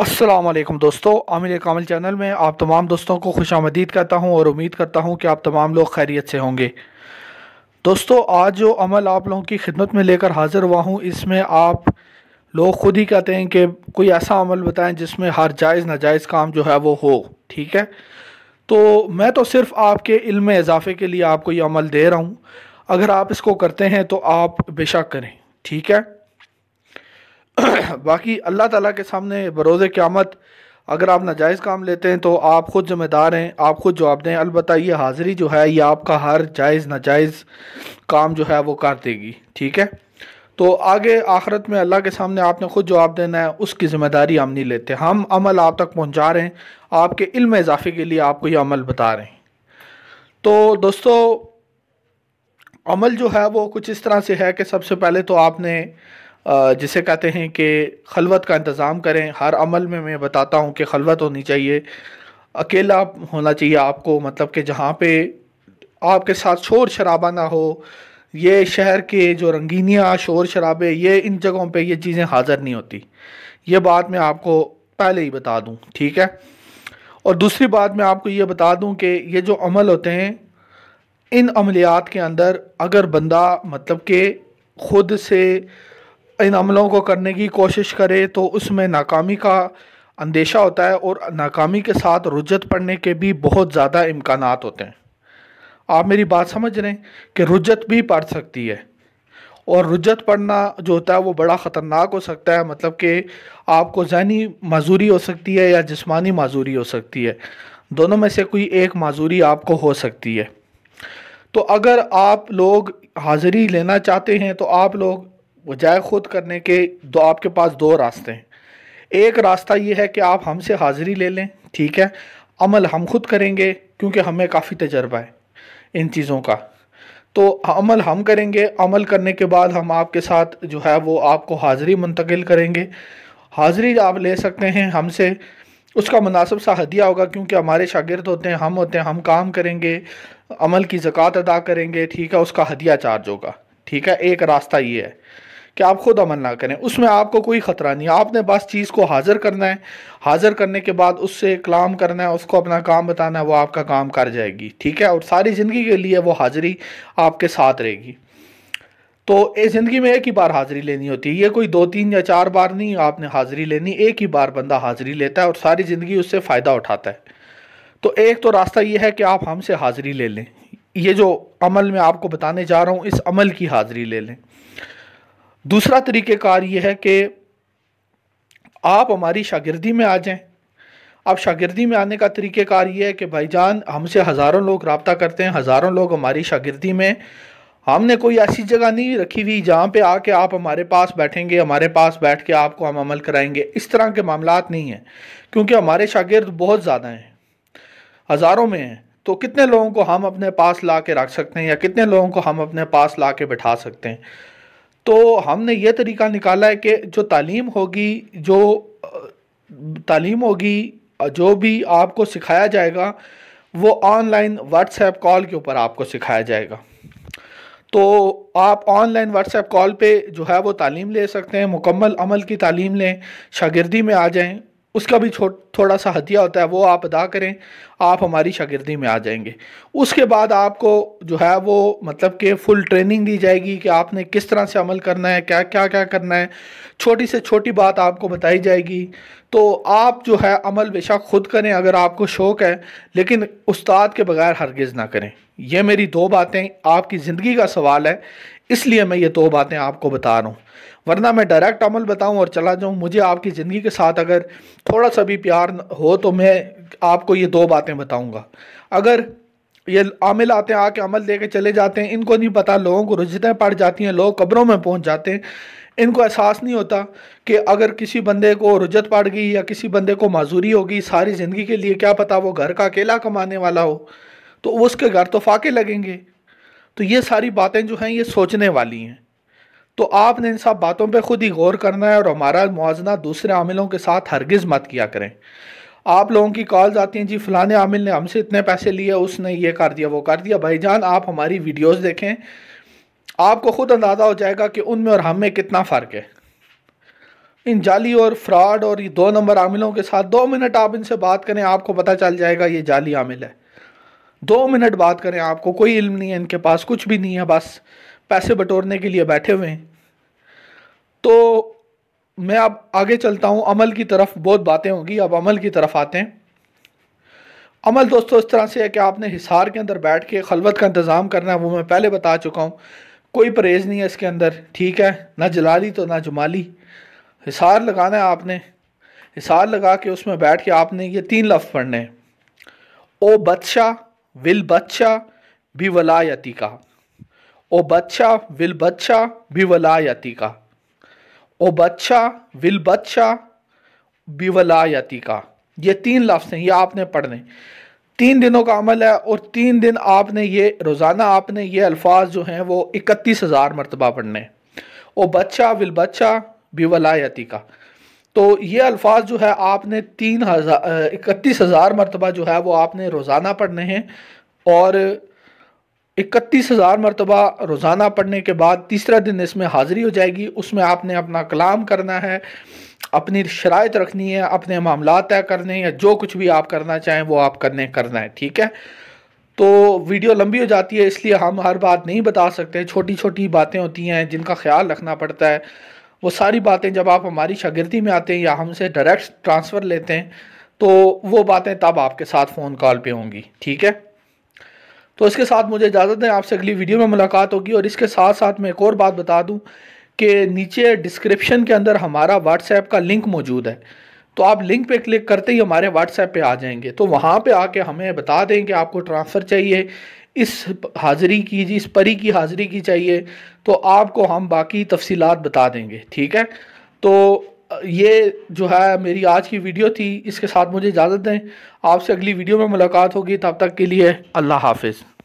असलम दोस्तों आमिर कामिल चैनल में आप तमाम दोस्तों को खुश आमदीद करता हूँ और उम्मीद करता हूँ कि आप तमाम लोग खैरियत से होंगे दोस्तों आज जो अमल आप लोगों की खिदमत में लेकर हाज़िर हुआ हूँ इसमें आप लोग ख़ुद ही कहते हैं कि कोई ऐसा अमल बताएं जिसमें हर जायज़ नाजायज़ काम जो है वो हो ठीक है तो मैं तो सिर्फ़ आपके इल्म इजाफ़े के लिए आपको ये अमल दे रहा हूँ अगर आप इसको करते हैं तो आप बेशक करें ठीक है बाकी अल्लाह ताला के सामने बरोज़ क़्यामत अगर आप नाजायज़ काम लेते हैं तो आप ख़ुद ज़िम्मेदार हैं आप ख़ुद जवाब दें अलबत्त ये हाज़िरी जो है ये आपका हर जायज़ नाजायज़ काम जो है वो कर देगी ठीक है तो आगे आखरत में अल्लाह के सामने आपने ख़ुद जवाब देना है उसकी ज़िम्मेदारी हम नहीं लेते हम अमल आप तक पहुँचा रहे हैं आपके इल्म इजाफे के लिए आपको ये अमल बता रहे हैं तो दोस्तों अमल जो है वो कुछ इस तरह से है कि सबसे पहले तो आपने जिसे कहते हैं कि खलवत का इंतज़ाम करें हर अमल में मैं बताता हूँ कि खलवत होनी चाहिए अकेला होना चाहिए आपको मतलब कि जहाँ पे आपके साथ शोर शराबा ना हो ये शहर के जो रंगीनियाँ शोर शराबे ये इन जगहों पे ये चीज़ें हाज़र नहीं होती ये बात मैं आपको पहले ही बता दूँ ठीक है और दूसरी बात मैं आपको ये बता दूँ कि ये जो अमल होते हैं इन अमलियात के अंदर अगर बंदा मतलब के ख़ुद से इन अमलों को करने की कोशिश करे तो उसमें नाकामी का अंदेशा होता है और नाकामी के साथ रुजत पड़ने के भी बहुत ज़्यादा इम्कान होते हैं आप मेरी बात समझ रहे हैं कि रुजत भी पड़ सकती है और रुजत पड़ना जो होता है वो बड़ा ख़तरनाक हो सकता है मतलब कि आपको जहनी माजूरी हो सकती है या जिसमानी माजूरी हो सकती है दोनों में से कोई एक माजूरी आपको हो सकती है तो अगर आप लोग हाज़री लेना चाहते हैं तो आप लोग बजाय ख़ुद करने के दो आपके पास दो रास्ते हैं एक रास्ता ये है कि आप हमसे हाज़िरी ले लें ठीक है अमल हम खुद करेंगे क्योंकि हमें काफ़ी तजर्बा है इन चीज़ों का तो अमल हम करेंगे अमल करने के बाद हम आपके साथ जो है वो आपको हाज़िरी मुंतकिल करेंगे हाज़िरी आप ले सकते हैं हमसे उसका मुनासिब सा हदिया होगा क्योंकि हमारे शागिर्द होते हैं हम होते हैं हम काम करेंगे अमल की ज़क़़त अदा करेंगे ठीक है उसका हदिया चार्ज होगा ठीक है एक रास्ता ये है कि आप खुद अमल ना करें उसमें आपको कोई ख़तरा नहीं आपने बस चीज़ को हाज़िर करना है हाज़िर करने के बाद उससे कलाम करना है उसको अपना काम बताना है वो आपका काम कर जाएगी ठीक है और सारी ज़िंदगी के लिए वो हाज़िरी आपके साथ रहेगी तो ज़िंदगी में एक ही बार हाज़िरी लेनी होती है ये कोई दो तीन या चार बार नहीं आपने हाज़िरी लेनी एक ही बार बंदा हाज़िरी लेता है और सारी ज़िंदगी उससे फ़ायदा उठाता है तो एक तो रास्ता ये है कि आप हमसे हाज़िरी ले लें ये जो अमल मैं आपको बताने जा रहा हूँ इस अमल की हाज़िरी ले लें दूसरा तरीक़ेकार ये है कि आप हमारी शागिर्दी में आ जाएं आप शागिर्दी में आने का तरीक़ेकार ये है कि भाईजान हमसे हज़ारों लोग रबता करते हैं हज़ारों लोग हमारी शागिर्दी में हमने कोई ऐसी जगह नहीं रखी हुई जहाँ पे आके आप हमारे पास बैठेंगे हमारे पास बैठ के आपको हम अमल कराएंगे इस तरह के मामला नहीं हैं क्योंकि हमारे शागिर्द बहुत ज़्यादा हैं हज़ारों में हैं तो कितने लोगों को हम अपने पास ला के रख सकते हैं या कितने लोगों को हम अपने पास ला के बैठा सकते हैं तो हमने ये तरीका निकाला है कि जो तालीम होगी जो तालीम होगी जो भी आपको सिखाया जाएगा वो ऑनलाइन व्हाट्सएप कॉल के ऊपर आपको सिखाया जाएगा तो आप ऑनलाइन व्हाट्सएप कॉल पे जो है वो तालीम ले सकते हैं मुकम्मल अमल की तालीम लें शागिर्दी में आ जाएं उसका भी थोड़ा सा हदिया होता है वो आप अदा करें आप हमारी शागिर्दी में आ जाएंगे उसके बाद आपको जो है वो मतलब कि फुल ट्रेनिंग दी जाएगी कि आपने किस तरह से अमल करना है क्या क्या क्या करना है छोटी से छोटी बात आपको बताई जाएगी तो आप जो है अमल बेशक ख़ुद करें अगर आपको शौक़ है लेकिन उस्ताद के बगैर हरगिज़ ना करें यह मेरी दो बातें आपकी ज़िंदगी का सवाल है इसलिए मैं ये दो बातें आपको बता रहा हूँ वरना मैं डायरेक्ट अमल बताऊं और चला जाऊं मुझे आपकी ज़िंदगी के साथ अगर थोड़ा सा भी प्यार हो तो मैं आपको ये दो बातें बताऊंगा अगर ये आमिल आते हैं आके अमल दे के चले जाते हैं इनको नहीं पता लोगों को रुझतें पड़ जाती हैं लोग कब्रों में पहुंच जाते हैं इनको एहसास नहीं होता कि अगर किसी बंदे को रुजत पड़ गई या किसी बंदे को माजूरी होगी सारी ज़िंदगी के लिए क्या पता वो घर का अकेला कमाने वाला हो तो उसके घर तो फाके लगेंगे तो ये सारी बातें जो हैं ये सोचने वाली हैं तो आपने इन सब बातों पे ख़ुद ही गौर करना है और हमारा मुजना दूसरे आमिलों के साथ हरगिज़ मत किया करें आप लोगों की कॉल्स आती हैं जी फ़लाने आमिल ने हमसे इतने पैसे लिए उसने ये कर दिया वो कर दिया भाईजान आप हमारी वीडियोस देखें आपको ख़ुद अंदाज़ा हो जाएगा कि उनमें और हम में कितना फ़र्क है इन जाली और फ्रॉड और ये दो नंबर आमिलों के साथ दो मिनट आप इनसे बात करें आपको पता चल जाएगा ये जाली आमिल है दो मिनट बात करें आपको कोई इल्म नहीं है इनके पास कुछ भी नहीं है बस पैसे बटोरने के लिए बैठे हुए हैं तो मैं अब आगे चलता हूँ अमल की तरफ बहुत बातें होंगी अब अमल की तरफ आते हैं अमल दोस्तों इस तरह से है कि आपने हिसार के अंदर बैठ के खलवत का इंतज़ाम करना है वो मैं पहले बता चुका हूँ कोई परहेज़ नहीं है इसके अंदर ठीक है ना जलाली तो ना जमाली हिसार लगाना है आपने हिसार लगा के उसमें बैठ के आपने ये तीन लफ्ज़ पढ़ने हैं ओ बदशाह विल बच्चा भी वलायती का ओ बच्चा विल बच्चा भी वलायती का ओ बच्चा विल बच्चा भी वलायती का ये तीन लफ्ज़ हैं ये आपने पढ़ने तीन दिनों का अमल है और तीन दिन आपने ये रोज़ाना आपने ये अल्फाज जो हैं वो इकतीस हज़ार मरतबा पढ़ने ओ बच्चा विल बच्चा भी वलायती का तो ये अल्फाज जो है आपने तीन हज़ार इकतीस हज़ार मरतबा जो है वो आपने रोज़ाना पढ़ने हैं और इकतीस हज़ार मरतबा रोज़ाना पढ़ने के बाद तीसरा दिन इसमें हाज़िरी हो जाएगी उसमें आपने अपना कलाम करना है अपनी शराय रखनी है अपने मामला तय करने या जो कुछ भी आप करना चाहें वो आप करने करना है ठीक है तो वीडियो लंबी हो जाती है इसलिए हम हर बात नहीं बता सकते छोटी छोटी बातें होती हैं जिनका ख्याल रखना पड़ता है वो सारी बातें जब आप हमारी शागिर्दी में आते हैं या हमसे डायरेक्ट ट्रांसफ़र लेते हैं तो वो बातें तब आपके साथ फ़ोन कॉल पे होंगी ठीक है तो इसके साथ मुझे इजाज़त है आपसे अगली वीडियो में मुलाकात होगी और इसके साथ साथ मैं एक और बात बता दूं कि नीचे डिस्क्रिप्शन के अंदर हमारा व्हाट्सएप का लिंक मौजूद है तो आप लिंक पे क्लिक करते ही हमारे व्हाट्सएप पे आ जाएंगे तो वहाँ पे आके हमें बता दें कि आपको ट्रांसफ़र चाहिए इस हाज़िरी की जी इस परी की हाज़िरी की चाहिए तो आपको हम बाकी तफसीलात बता देंगे ठीक है तो ये जो है मेरी आज की वीडियो थी इसके साथ मुझे इजाज़त दें आपसे अगली वीडियो में मुलाकात होगी तब तक के लिए अल्लाह हाफिज़